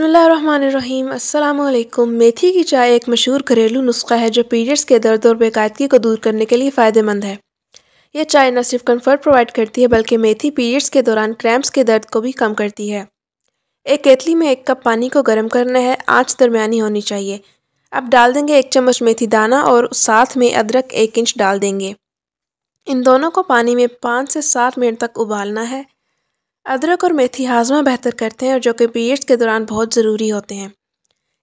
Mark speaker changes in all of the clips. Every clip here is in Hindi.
Speaker 1: अल्लाम मेथी की चाय एक मशहूर घरेलू नुस्खा है जो पीरियड्स के दर्द और बेकायदगी को दूर करने के लिए फ़ायदेमंद है यह चाय न सिर्फ कन्फर्ट प्रोवाइड करती है बल्कि मेथी पीरियड्स के दौरान क्रैम्प्स के दर्द को भी कम करती है एक केतली में एक कप पानी को गर्म करना है आँच दरमियानी होनी चाहिए अब डाल देंगे एक चम्मच मेथी दाना और साथ में अदरक एक इंच डाल देंगे इन दोनों को पानी में पाँच से सात मिनट तक उबालना है अदरक और मेथी हाजमा बेहतर करते हैं और जो कि पीरियड्स के दौरान बहुत ज़रूरी होते हैं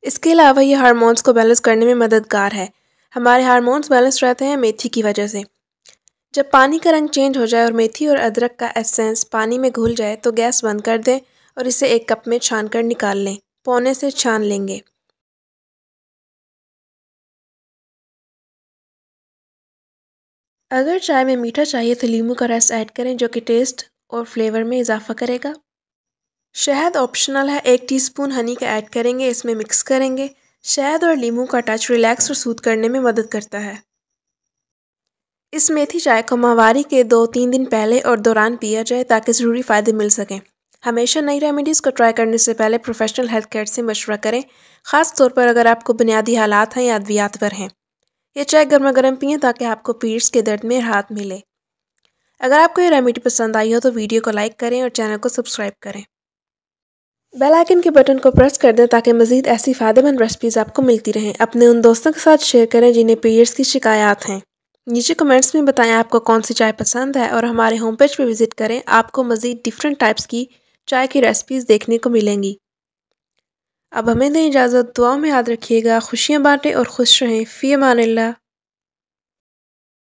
Speaker 1: इसके अलावा ये हारमोन्स को बैलेंस करने में मददगार है हमारे हारमोन्स बैलेंस रहते हैं मेथी की वजह से जब पानी का रंग चेंज हो जाए और मेथी और अदरक का एसेंस पानी में घुल जाए तो गैस बंद कर दें और इसे एक कप में छान कर निकाल लें पौने से छान लेंगे अगर चाय में मीठा चाहिए तो लीमू का रस ऐड करें जो कि टेस्ट और फ्लेवर में इजाफा करेगा शहद ऑप्शनल है एक टीस्पून हनी का ऐड करेंगे इसमें मिक्स करेंगे शहद और लीमू का टच रिलैक्स और सूद करने में मदद करता है इस मेथी चाय को माहवारी के दो तीन दिन पहले और दौरान पिया जाए ताकि ज़रूरी फ़ायदे मिल सकें हमेशा नई रेमेडीज़ को ट्राई करने से पहले प्रोफेशनल हेल्थ केयर से मशवरा करें ख़ास तौर पर अगर आपको बुनियादी हालात हैं या अद्वियात पर हैं यह चाय गर्मा गर्म पिएँ ताकि आपको पीट्स के दर्द में राहत मिले अगर आपको ये रेमेडी पसंद आई हो तो वीडियो को लाइक करें और चैनल को सब्सक्राइब करें बेल आइकन के बटन को प्रेस कर दें ताकि मजीद ऐसी फ़ायदेमंद रेसिपीज़ आपको मिलती रहें अपने उन दोस्तों के साथ शेयर करें जिन्हें पीरियड्स की शिकायत हैं नीचे कमेंट्स में बताएं आपको कौन सी चाय पसंद है और हमारे होम पेज पर विज़िट करें आपको मज़ीद डिफरेंट टाइप्स की चाय की रेसिपीज़ देखने को मिलेंगी अब हमें दें इजाज़त दुआ में याद रखिएगा खुशियाँ बाँटें और खुश रहें फ़ी मान